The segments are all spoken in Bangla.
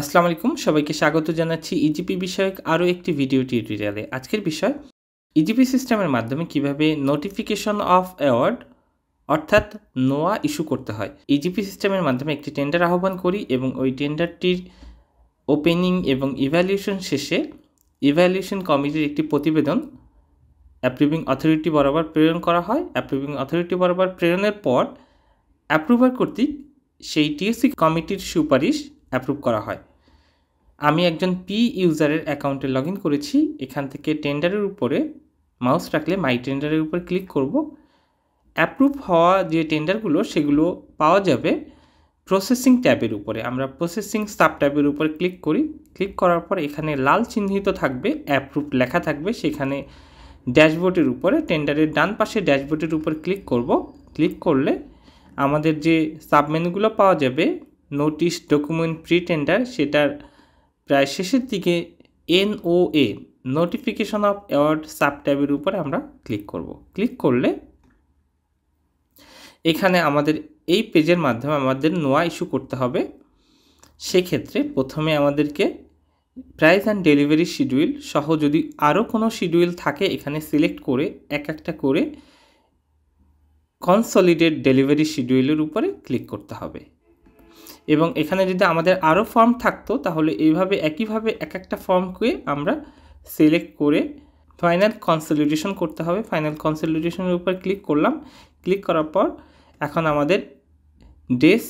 আসসালামু আলাইকুম সবাইকে স্বাগত জানাচ্ছি ইজিপি e বিষয়ক আরও একটি ভিডিও টিউটোরিয়ালে আজকের বিষয় ইজিপি e সিস্টেমের মাধ্যমে কিভাবে নোটিফিকেশন অফ অ্যাওয়ার্ড অর্থাৎ নোয়া ইস্যু করতে হয় ইজিপি e সিস্টেমের মাধ্যমে একটি টেন্ডার আহ্বান করি এবং ওই টেন্ডারটির ওপেনিং এবং ইভ্যালুয়েশন শেষে ইভ্যালুয়েশন কমিটির একটি প্রতিবেদন অ্যাপ্রুভিং অথরিটি বরাবর প্রেরণ করা হয় অ্যাপ্রুভিং অথরিটি বরাবর প্রেরণের পর অ্যাপ্রুভার কর্তৃক সেই টিএসসি কমিটির সুপারিশ অ্যাপ্রুভ করা হয় আমি একজন পি ইউজারের অ্যাকাউন্টে লগ ইন করেছি এখান থেকে টেন্ডারের উপরে মাউস রাখলে মাই টেন্ডারের উপর ক্লিক করব অ্যাপ্রুভ হওয়া যে টেন্ডারগুলো সেগুলো পাওয়া যাবে প্রসেসিং ট্যাবের উপরে আমরা প্রসেসিং সাব ট্যাবের উপর ক্লিক করি ক্লিক করার পর এখানে লাল চিহ্নিত থাকবে অ্যাপ্রুভ লেখা থাকবে সেখানে ড্যাশবোর্ডের উপরে টেন্ডারের ডান পাশে ড্যাশবোর্ডের উপর ক্লিক করব ক্লিক করলে আমাদের যে সাবমেনগুলো পাওয়া যাবে নোটিশ ডকুমেন্ট প্রি টেন্ডার সেটার প্রায় শেষের দিকে NOA notification of award sub ট্যাবের উপর আমরা ক্লিক করব ক্লিক করলে এখানে আমাদের এই পেজের মাধ্যমে আমাদের নোয়া ইস্যু করতে হবে সেক্ষেত্রে প্রথমে আমাদেরকে প্রাইস অ্যান্ড ডেলিভারি শিডিউল সহ যদি আরও কোনো শিডিউল থাকে এখানে সিলেক্ট করে এক একটা করে কনসলিডেট ডেলিভারি শিডিউলের উপরে ক্লিক করতে হবে এবং এখানে যদি আমাদের আরও ফর্ম থাকতো তাহলে এইভাবে একইভাবে এক একটা ফর্মকে আমরা সিলেক্ট করে ফাইনাল কনসলিডেশন করতে হবে ফাইনাল কনসলিডেশনের উপর ক্লিক করলাম ক্লিক করার পর এখন আমাদের ডেস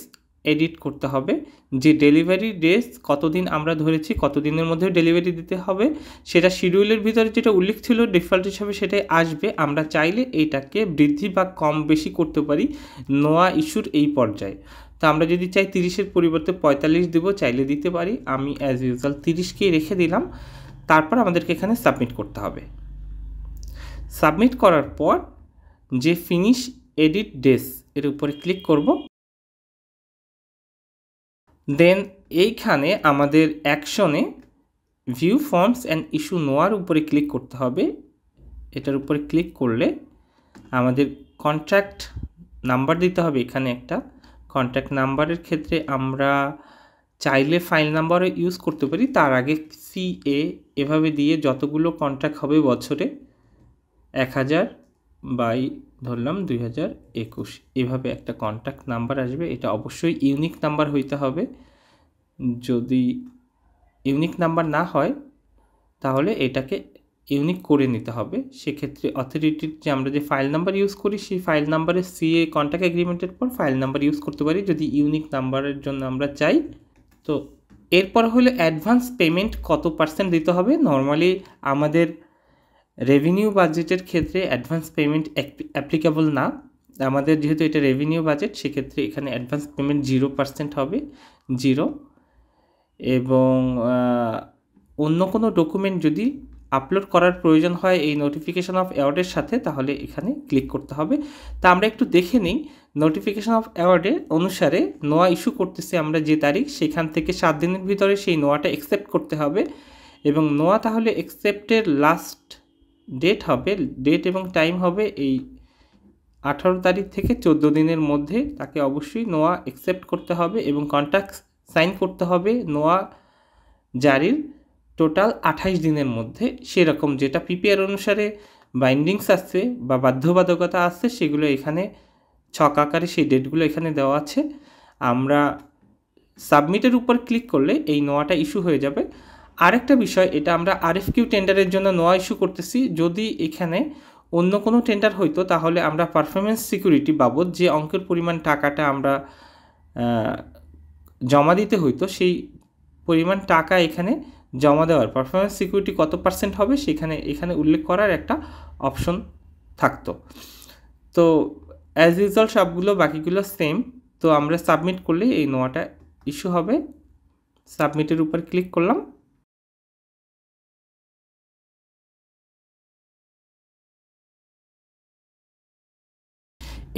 এডিট করতে হবে যে ডেলিভারি ডেস কতদিন আমরা ধরেছি কতদিনের মধ্যে ডেলিভারি দিতে হবে সেটা শিডিউলের ভিতরে যেটা উল্লেখ ছিল ডিফল্ট হিসাবে সেটাই আসবে আমরা চাইলে এইটাকে বৃদ্ধি বা কম বেশি করতে পারি নোয়া ইস্যুর এই পর্যায়ে তো আমরা যদি চাই তিরিশের পরিবর্তে পঁয়তাল্লিশ দেবো চাইলে দিতে পারি আমি অ্যাজ ইউজুয়াল তিরিশকেই রেখে দিলাম তারপর আমাদেরকে এখানে সাবমিট করতে হবে সাবমিট করার পর যে ফিনিশ এডিট ডেস এর উপরে ক্লিক করব দেন এইখানে আমাদের অ্যাকশনে ভিউ ফর্মস অ্যান্ড ইস্যু নোয়ার উপরে ক্লিক করতে হবে এটার উপরে ক্লিক করলে আমাদের কন্ট্রাক্ট নাম্বার দিতে হবে এখানে একটা কন্ট্যাক্ট নাম্বারের ক্ষেত্রে আমরা চাইলে ফাইল নাম্বারও ইউজ করতে পারি তার আগে সি এ এভাবে দিয়ে যতগুলো কন্ট্যাক্ট হবে বছরে এক হাজার বাই ধরলাম দুই হাজার একুশ এভাবে একটা কন্ট্যাক্ট নাম্বার আসবে এটা অবশ্যই ইউনিক নাম্বার হইতে হবে যদি ইউনিক নাম্বার না হয় তাহলে এটাকে ইউনিক করে নিতে হবে সেক্ষেত্রে অথরিটির যে আমরা যে ফাইল নাম্বার ইউজ করি সেই ফাইল নাম্বারের সিএ কন্ট্যাক্ট এগ্রিমেন্টের পর ফাইল নাম্বার ইউজ করতে পারি যদি ইউনিক নাম্বারের জন্য আমরা চাই তো এরপর হলো অ্যাডভান্স পেমেন্ট কত পার্সেন্ট দিতে হবে নর্মালি আমাদের রেভিনিউ বাজেটের ক্ষেত্রে অ্যাডভান্স পেমেন্ট অ্যাপ্লিকেবল না আমাদের যেহেতু এটা রেভিনিউ বাজেট সেক্ষেত্রে এখানে অ্যাডভান্স পেমেন্ট জিরো পার্সেন্ট হবে জিরো এবং অন্য কোনো ডকুমেন্ট যদি আপলোড করার প্রয়োজন হয় এই নোটিফিকেশান অফ অ্যাওয়ার্ডের সাথে তাহলে এখানে ক্লিক করতে হবে তা আমরা একটু দেখে নিই নোটিফিকেশান অফ অ্যাওয়ার্ডের অনুসারে নোয়া ইস্যু করতেছি আমরা যে তারিখ সেখান থেকে সাত দিনের ভিতরে সেই নোয়াটা অ্যাকসেপ্ট করতে হবে এবং নোয়া তাহলে অ্যাকসেপ্টের লাস্ট ডেট হবে ডেট এবং টাইম হবে এই আঠারো তারিখ থেকে চোদ্দো দিনের মধ্যে তাকে অবশ্যই নোয়া অ্যাকসেপ্ট করতে হবে এবং কন্ট্যাক্ট সাইন করতে হবে নোয়া জারির টোটাল আঠাইশ দিনের মধ্যে সেরকম যেটা পিপিআর অনুসারে বাইন্ডিংস আছে বা বাধ্যবাধকতা আছে সেগুলো এখানে ছক আকারে সেই ডেটগুলো এখানে দেওয়া আছে আমরা সাবমিটের উপর ক্লিক করলে এই নোয়াটা ইস্যু হয়ে যাবে আরেকটা বিষয় এটা আমরা আরএফকিউ টেন্ডারের জন্য নোয়া ইস্যু করতেছি যদি এখানে অন্য কোনো টেন্ডার হইতো তাহলে আমরা পারফরমেন্স সিকিউরিটি বাবদ যে অঙ্কের পরিমাণ টাকাটা আমরা জমা দিতে হইতো সেই পরিমাণ টাকা এখানে জমা দেওয়ার পারফরমেন্স সিকিউরিটি কত পার্সেন্ট হবে সেখানে এখানে উল্লেখ করার একটা অপশন থাকতো তো অ্যাজ ইউজুয়াল সবগুলো বাকিগুলো সেম তো আমরা সাবমিট করলে এই নোয়াটা ইস্যু হবে সাবমিটের উপর ক্লিক করলাম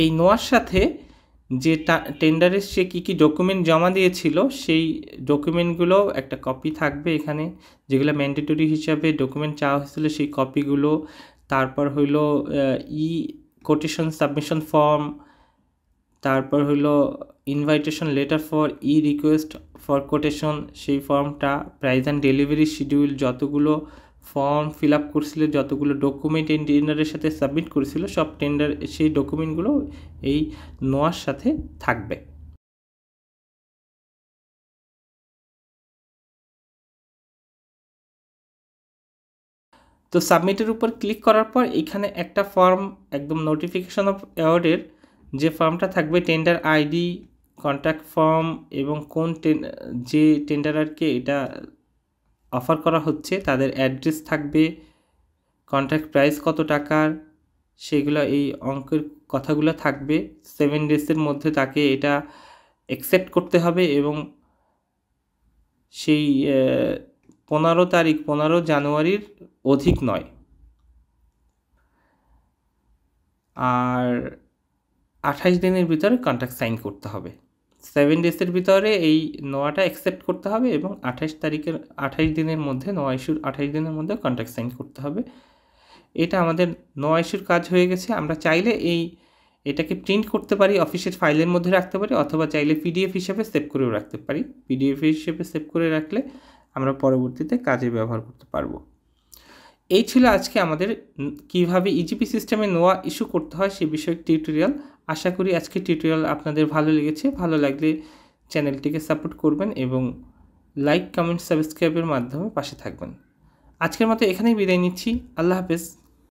এই নোয়ার সাথে যে টেন্ডারে সে কী কী ডকুমেন্ট জমা দিয়েছিল সেই ডকুমেন্টগুলো একটা কপি থাকবে এখানে যেগুলো ম্যান্ডেটরি হিসাবে ডকুমেন্ট চাওয়া হয়েছিল সেই কপিগুলো তারপর হইল ই কোটেশন সাবমিশন ফর্ম তারপর হইলো invitation letter for e request for quotation সেই ফর্মটা প্রাইস অ্যান্ড ডেলিভারি শিডিউল যতগুলো ফর্ম ফিল আপ করছিলো যতগুলো ডকুমেন্ট টেন্ডারের সাথে সাবমিট করেছিল সব টেন্ডার সেই ডকুমেন্টগুলো এই নোয়ার সাথে থাকবে তো সাবমিটের উপর ক্লিক করার পর এখানে একটা ফর্ম একদম নোটিফিকেশন অফ অ্যাওয়ার্ডের যে ফর্মটা থাকবে টেন্ডার আইডি কন্ট্যাক্ট ফর্ম এবং কোন যে টেন্ডারারকে এটা অফার করা হচ্ছে তাদের অ্যাড্রেস থাকবে কন্ট্রাক্ট প্রাইস কত টাকার সেগুলো এই অঙ্কের কথাগুলো থাকবে সেভেন ডেজের মধ্যে তাকে এটা অ্যাকসেপ্ট করতে হবে এবং সেই পনেরো তারিখ পনেরো জানুয়ারির অধিক নয় আর আঠাশ দিনের ভিতরে কন্ট্রাক্ট সাইন করতে হবে সেভেন ডেজের ভিতরে এই নোয়াটা অ্যাকসেপ্ট করতে হবে এবং আঠাশ তারিখের আঠাশ দিনের মধ্যে নোয়া ইস্যুর আঠাশ দিনের মধ্যে কন্ট্রাক্ট সাইন করতে হবে এটা আমাদের নোয়া ইস্যুর কাজ হয়ে গেছে আমরা চাইলে এই এটাকে প্রিন্ট করতে পারি অফিসের ফাইলের মধ্যে রাখতে পারি অথবা চাইলে পিডিএফ হিসেবে সেভ করেও রাখতে পারি পিডিএফ হিসেবে সেভ করে রাখলে আমরা পরবর্তীতে কাজে ব্যবহার করতে পারবো এই ছিল আজকে আমাদের কিভাবে ইজিপি e সিস্টেমে নোয়া ইস্যু করতে হয় সে বিষয়ক টিউটোরিয়াল আশা করি আজকে টিউটোরিয়াল আপনাদের ভালো লেগেছে ভালো লাগলে চ্যানেলটিকে সাপোর্ট করবেন এবং লাইক কমেন্ট সাবস্ক্রাইবের মাধ্যমে পাশে থাকবেন আজকের মতো এখানেই বিদায় নিচ্ছি আল্লাহ হাফেজ